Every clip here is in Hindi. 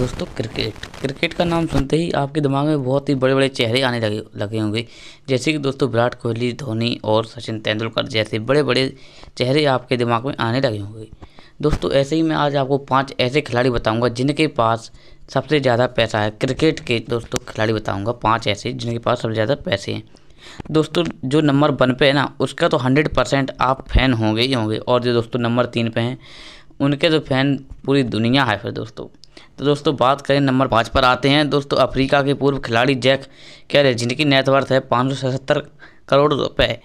दोस्तों क्रिकेट क्रिकेट का नाम सुनते ही आपके दिमाग में बहुत ही बड़े बड़े चेहरे आने लगे लगे होंगे जैसे कि दोस्तों विराट कोहली धोनी और सचिन तेंदुलकर जैसे बड़े बड़े चेहरे आपके दिमाग में आने लगे होंगे दोस्तों ऐसे ही मैं आज आपको पांच ऐसे खिलाड़ी बताऊंगा जिनके पास सबसे ज़्यादा पैसा है क्रिकेट के दोस्तों खिलाड़ी बताऊँगा पाँच ऐसे जिनके पास सबसे ज़्यादा पैसे हैं दोस्तों जो नंबर वन पे है ना उसका तो हंड्रेड परसेंट आप फैन होंगे ही होंगे और जो दोस्तों नंबर तीन पर हैं उनके जो तो फैन पूरी दुनिया है फिर दोस्तों तो दोस्तों बात करें नंबर पाँच पर आते हैं दोस्तों अफ्रीका के पूर्व खिलाड़ी जैक कैरे जिनकी नेटवर्थ है पाँच करोड़ रुपए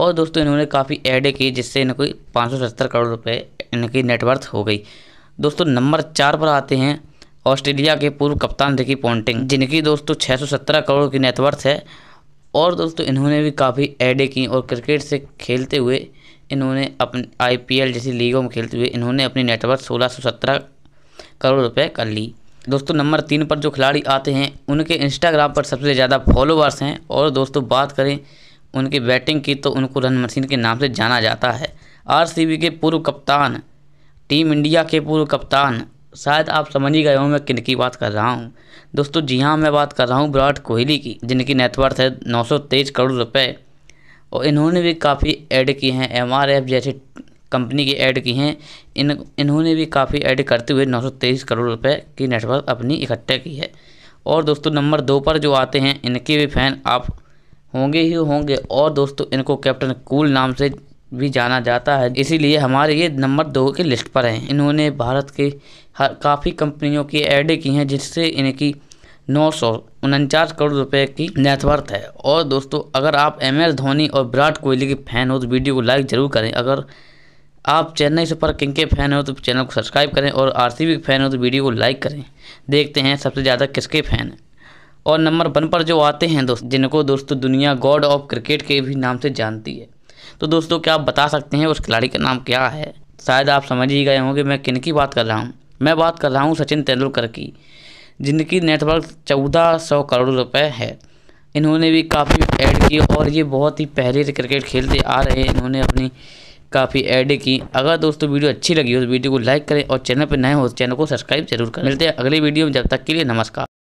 और दोस्तों इन्होंने काफ़ी ऐडे की जिससे इनको पाँच करोड़ रुपए इनकी नेटवर्थ हो गई दोस्तों नंबर चार पर आते हैं ऑस्ट्रेलिया के पूर्व कप्तान रिकी पॉन्टिंग जिनकी दोस्तों छः करोड़ की नेटवर्थ है और दोस्तों इन्होंने भी काफ़ी एडें की और क्रिकेट से खेलते हुए इन्होंने अपने आई जैसी लीगों में खेलते हुए इन्होंने अपनी नेटवर्थ सोलह सौ सत्रह करोड़ रुपए कर ली दोस्तों नंबर तीन पर जो खिलाड़ी आते हैं उनके इंस्टाग्राम पर सबसे ज़्यादा फॉलोअर्स हैं और दोस्तों बात करें उनकी बैटिंग की तो उनको रन मशीन के नाम से जाना जाता है आर के पूर्व कप्तान टीम इंडिया के पूर्व कप्तान शायद आप समझ ही गए हो मैं किन की बात कर रहा हूँ दोस्तों जी हाँ मैं बात कर रहा हूँ विराट कोहली की जिनकी नेटवर्थ है नौ करोड़ रुपए और इन्होंने भी काफ़ी ऐड किए हैं एम जैसे कंपनी की ऐड की हैं इन इन्होंने भी काफ़ी ऐड करते हुए 923 करोड़ रुपए की नेटवर्क अपनी इकट्ठा की है और दोस्तों नंबर दो पर जो आते हैं इनके भी फैन आप होंगे ही होंगे और दोस्तों इनको कैप्टन कूल नाम से भी जाना जाता है इसीलिए हमारे ये नंबर दो के लिस्ट पर हैं इन्होंने भारत के हर काफ़ी कंपनियों की ऐड की हैं जिससे इनकी नौ सौ उनचास करोड़ रुपए की नेटवर्थ है और दोस्तों अगर आप एम एस धोनी और विराट कोहली के फैन हो तो वीडियो को लाइक ज़रूर करें अगर आप चेन्नई सुपर किंग के फैन हो तो चैनल को सब्सक्राइब करें और आरसीबी के फैन हो तो वीडियो को लाइक करें देखते हैं सबसे ज़्यादा किसके फैन हैं और नंबर वन पर जो आते हैं दोस्त जिनको दोस्तों दुनिया गॉड ऑफ क्रिकेट के भी नाम से जानती है तो दोस्तों क्या आप बता सकते हैं उस खिलाड़ी का नाम क्या है शायद आप समझ ही गए होंगे मैं किन की बात कर रहा हूँ मैं बात कर रहा हूँ सचिन तेंदुलकर की जिनकी नेटवर्क चौदह सौ करोड़ रुपए है इन्होंने भी काफ़ी ऐड किए और ये बहुत ही पहले से क्रिकेट खेलते आ रहे हैं इन्होंने अपनी काफ़ी ऐड की अगर दोस्तों वीडियो अच्छी लगी हो तो वीडियो को लाइक करें और चैनल पर नए हो तो चैनल को सब्सक्राइब जरूर करें मिलते हैं अगली वीडियो में जब तक के लिए नमस्कार